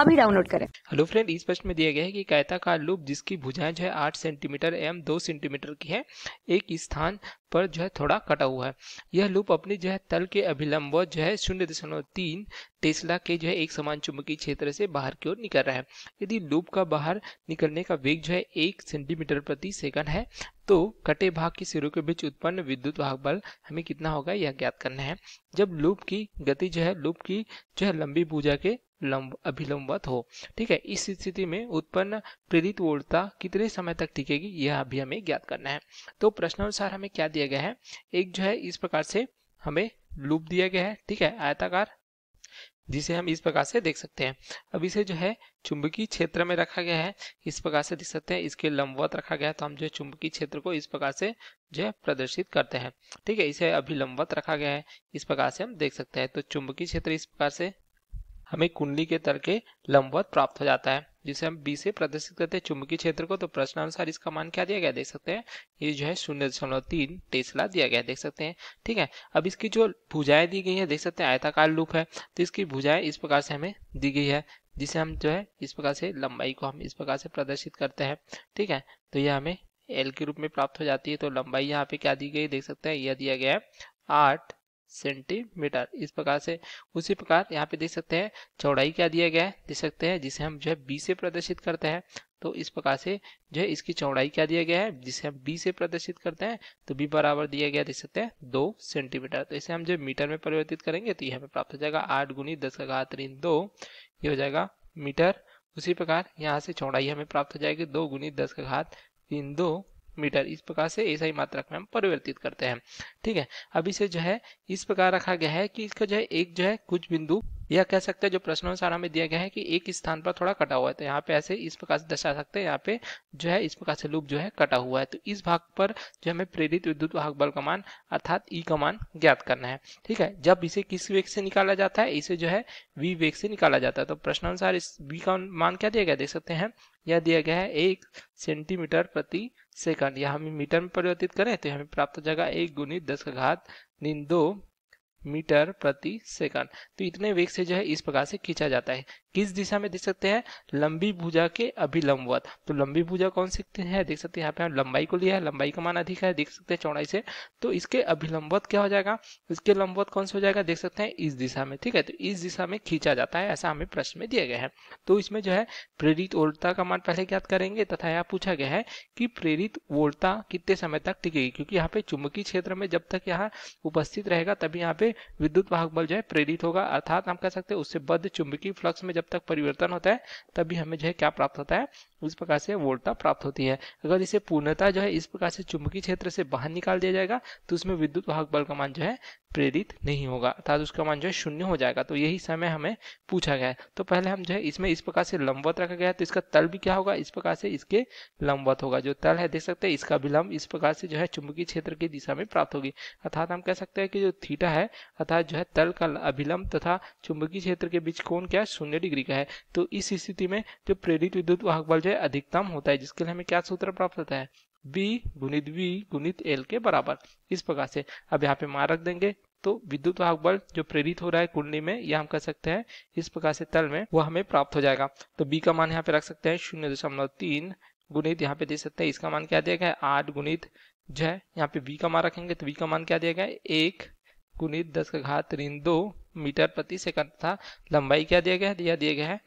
अभी डाउनलोड करें hello friend इस प्रश्न में दिया गया है कि कायता का लूप जिसकी भुजाएं जो है आठ सेंटीमीटर एवं दो सेंटीमीटर की है एक स्थान पर जो है थोड़ा कटा हुआ है यह लूप अपने जो है तल के अभिलंब जो है शून्य दशमलव तीन टेस्ला के जो है एक समान चुंबकीय क्षेत्र से बाहर की ओर निकल रहा है यदि लूप का बाहर निकलने का वेग जो है एक सेंटीमीटर प्रति सेकंड है तो कटे भाग के सिरों के बीच उत्पन्न विद्युत भाग बल हमें कितना होगा यह ज्ञात करना है जब लूप की गति जो है लूप की जो है लंबी भूजा के लंब हो ठीक है इस स्थिति में उत्पन्न प्रेरित वोल्टता कितने समय तक टिकेगी यह अभी हमें ज्ञात करना है तो प्रश्नानुसार हमें क्या दिया गया है एक जो है इस प्रकार से हमें लूप दिया गया है ठीक है आयताकार जिसे हम इस प्रकार से देख सकते हैं अब इसे जो है चुंबकीय क्षेत्र में रखा गया है इस प्रकार से देख सकते हैं इसके लंबवत रखा गया है तो हम जो है चुंबकीय क्षेत्र को इस प्रकार से जो है प्रदर्शित करते हैं ठीक है इसे लंबवत रखा गया है इस प्रकार से हम देख सकते हैं तो चुंबकीय क्षेत्र इस प्रकार से हमें कुंडली के तर के लंबवत प्राप्त हो जाता है जिसे हम बी से प्रदर्शित करते हैं चुंबकीय क्षेत्र को तो प्रश्न अनुसार इसका मान क्या दिया गया देख सकते हैं ये जो है शून्य दशमलव तीन टेस्ला दिया गया देख सकते हैं ठीक है अब इसकी जो भुजाएं दी गई है देख सकते हैं आयताकार लूप है तो इसकी भुजाएं इस प्रकार से हमें दी गई है जिसे हम जो है इस प्रकार से लंबाई को हम इस प्रकार से प्रदर्शित करते हैं ठीक है तो यह हमें एल के रूप में प्राप्त हो जाती है तो लंबाई यहाँ पे क्या दी गई देख सकते हैं यह दिया गया है आठ सेंटीमीटर इस प्रकार से उसी प्रकार यहाँ पे देख सकते हैं चौड़ाई क्या दिया गया है देख सकते हैं जिसे हम जो है बी से प्रदर्शित करते हैं तो इस प्रकार से जो है इसकी चौड़ाई क्या दिया गया है जिसे हम बी से प्रदर्शित करते हैं तो बी बराबर दिया गया देख सकते हैं दो सेंटीमीटर तो इसे हम जो मीटर में परिवर्तित करेंगे तो यहाँ पे प्राप्त हो जाएगा आठ गुनी दस का घात ऋण दो ये हो जाएगा मीटर उसी प्रकार यहाँ से चौड़ाई हमें प्राप्त हो जाएगी दो गुनी दस का घात ऋण दो मीटर इस प्रकार से ऐसा ही मात्रक में हम परिवर्तित करते हैं ठीक है अब इसे जो है इस प्रकार रखा गया है कि इसका जो है एक जो है कुछ बिंदु या कह सकते हैं जो प्रश्न अनुसार हमें दिया गया है कि एक स्थान पर थोड़ा कटा हुआ है तो यहाँ पे ऐसे इस प्रकार से दर्शा सकते हैं यहाँ पे जो है इस प्रकार से लूप जो है कटा हुआ है तो इस भाग पर जो हमें प्रेरित विद्युत वाहक बल का मान अर्थात ई e का मान ज्ञात करना है ठीक है जब इसे किस वेग से निकाला जाता है इसे जो है वी वेग से निकाला जाता है तो प्रश्न अनुसार इस वी का मान क्या दिया गया देख सकते हैं यह दिया गया है एक सेंटीमीटर प्रति सेकंड या हम मीटर में परिवर्तित करें तो हमें प्राप्त हो जाएगा एक गुणित दस का घात दो मीटर प्रति सेकंड तो इतने वेग से जो है इस प्रकार से खींचा जाता है किस दिशा में देख सकते हैं लंबी भुजा के अभिलंबवत तो लंबी भुजा कौन सी हैं देख सकते हैं यहाँ पे हम लंबाई को लिया है लंबाई का मान अधिक है देख सकते हैं चौड़ाई से तो इसके अभिलंबवत क्या हो जाएगा इसके लंबवत कौन से हो जाएगा देख सकते हैं इस दिशा में ठीक है तो इस दिशा में खींचा जाता है ऐसा हमें प्रश्न में दिया गया है तो इसमें जो है प्रेरित वोल्टता का मान पहले ज्ञात करेंगे तथा यहाँ पूछा गया है कि प्रेरित वोल्टता कितने समय तक टिकेगी क्योंकि यहाँ पे चुंबकीय क्षेत्र में जब तक यहाँ उपस्थित रहेगा तभी यहाँ पे विद्युत वाहक बल जो है प्रेरित होगा अर्थात हम कह सकते हैं उससे बद्ध चुंबकीय फ्लक्स में जब तक परिवर्तन होता है तभी हमें जो है क्या प्राप्त होता है इस प्रकार से वोल्टता प्राप्त होती है अगर इसे पूर्णता जो है इस प्रकार से चुंबकीय क्षेत्र से बाहर निकाल दिया जाएगा तो उसमें विद्युत वाहक बल का मान जो है प्रेरित नहीं होगा अर्थात उसका मान जो है शून्य हो जाएगा तो यही समय हमें पूछा गया है तो पहले हम जो है इसमें इस प्रकार से लंबवत रखा गया है तो इसका तल भी क्या होगा इस प्रकार से इसके लंबवत होगा जो तल है देख सकते हैं इसका विलंब इस प्रकार से जो है चुंबकीय क्षेत्र की दिशा में प्राप्त होगी अर्थात हम कह सकते हैं कि जो थीटा है अर्थात जो है तल का अभिलंब तथा चुंबकीय क्षेत्र के बीच कोण क्या है शून्य डिग्री का है तो इस स्थिति में जो प्रेरित विद्युत वाहक बल जो है अधिकतम होता है जिसके लिए हमें क्या सूत्र प्राप्त होता है बी गुणित वी गुणित एल के बराबर इस प्रकार से अब यहाँ पे मार रख देंगे तो विद्युत वाहक बल जो प्रेरित हो रहा है कुंडली में यह हम कह सकते हैं इस प्रकार से तल में वो हमें प्राप्त हो जाएगा तो बी का मान यहाँ पे रख सकते हैं शून्य दशमलव तीन गुणित यहाँ पे दे सकते हैं इसका मान क्या दिया गया है आठ गुणित जो है यहाँ पे बी का मान रखेंगे तो बी का मान क्या दिया गया है एक गुणित दस का घात ऋण दो मीटर प्रति सेकंड तथा लंबाई क्या दिया गया है दिया दिया गया है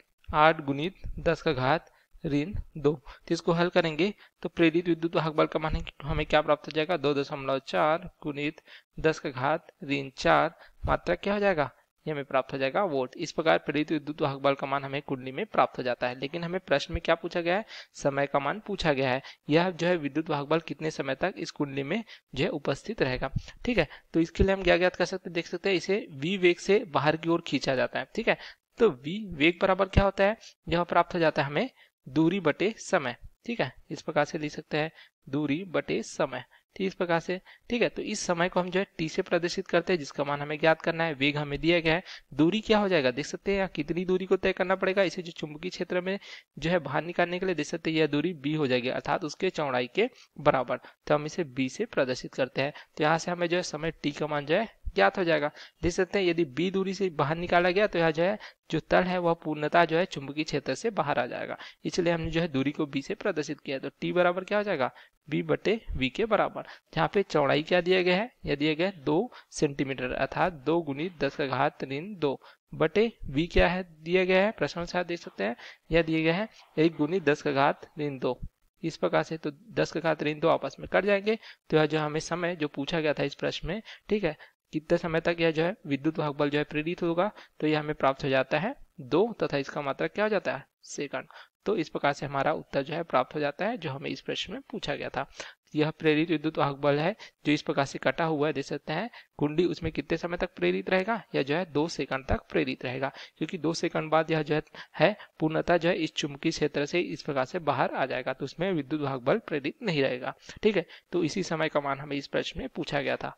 आठ गुणित दस का घात ऋण दो तो इसको हल करेंगे तो प्रेरित विद्युत वाहक बल का मान हमें क्या प्राप्त हो जाएगा दो दशमलव चार गुणित दस का घात ऋण चार मात्रा क्या हो जाएगा ये हमें प्राप्त हो जाएगा वोट इस प्रकार प्रेरित विद्युत वाहक बल का मान हमें कुंडली में प्राप्त हो जाता है लेकिन हमें प्रश्न में क्या पूछा गया है समय का मान पूछा गया है यह जो है विद्युत वाहक बल कितने समय तक इस कुंडली में जो है उपस्थित रहेगा ठीक है तो इसके लिए हम क्या ज्ञात कर सकते देख सकते हैं इसे वी वेग से बाहर की ओर खींचा जाता है ठीक है तो वी वेग बराबर क्या होता है यह प्राप्त हो जाता है हमें दूरी बटे समय ठीक है इस प्रकार से लिख सकते हैं दूरी बटे समय ठीक इस प्रकार से ठीक है तो इस समय को हम जो है टी से प्रदर्शित करते हैं जिसका मान हमें ज्ञात करना है वेग हमें दिया गया है दूरी क्या हो जाएगा देख सकते हैं यहाँ कितनी दूरी को तय करना पड़ेगा इसे जो चुंबकीय क्षेत्र में जो है बाहर निकालने के लिए देख सकते हैं यह दूरी बी हो जाएगी अर्थात उसके चौड़ाई के बराबर तो हम इसे बी से प्रदर्शित करते हैं तो यहाँ से हमें जो है समय टी का मान जो है ज्ञात हो जाएगा देख सकते हैं यदि बी दूरी से बाहर निकाला गया तो यह जो है जो तल है वह पूर्णता जो है चुंबकीय क्षेत्र से बाहर आ जाएगा इसलिए हमने जो है दूरी को बी से प्रदर्शित किया तो टी बराबर क्या हो जाएगा बी बटे वी के बराबर यहाँ पे चौड़ाई क्या दिया गया है यह दिया गया है दो सेंटीमीटर अर्थात दो गुनी दस का घात ऋण दो बटे वी क्या है दिया गया है प्रश्न से देख सकते हैं यह दिया गया है एक गुनी दस का घात ऋण दो इस प्रकार से तो दस का घात ऋण दो आपस में कट जाएंगे तो यह जो हमें समय जो पूछा गया था इस प्रश्न में ठीक है कितने समय तक यह जो है विद्युत वाहक बल जो है प्रेरित होगा तो यह हमें प्राप्त हो जाता है दो तथा इसका मात्रक क्या हो जाता है सेकंड तो इस प्रकार से हमारा उत्तर जो है प्राप्त हो जाता है जो हमें इस प्रश्न में पूछा गया था यह प्रेरित विद्युत वाहक बल है जो इस प्रकार से कटा हुआ है देख सकते हैं कुंडी उसमें कितने समय तक प्रेरित रहेगा यह जो है दो सेकंड तक प्रेरित रहेगा क्योंकि दो सेकंड बाद यह जो है पूर्णतः जो है इस चुंबकीय क्षेत्र से इस प्रकार से बाहर आ जाएगा तो उसमें विद्युत वाहक बल प्रेरित नहीं रहेगा ठीक है तो इसी समय का मान हमें इस प्रश्न में पूछा गया था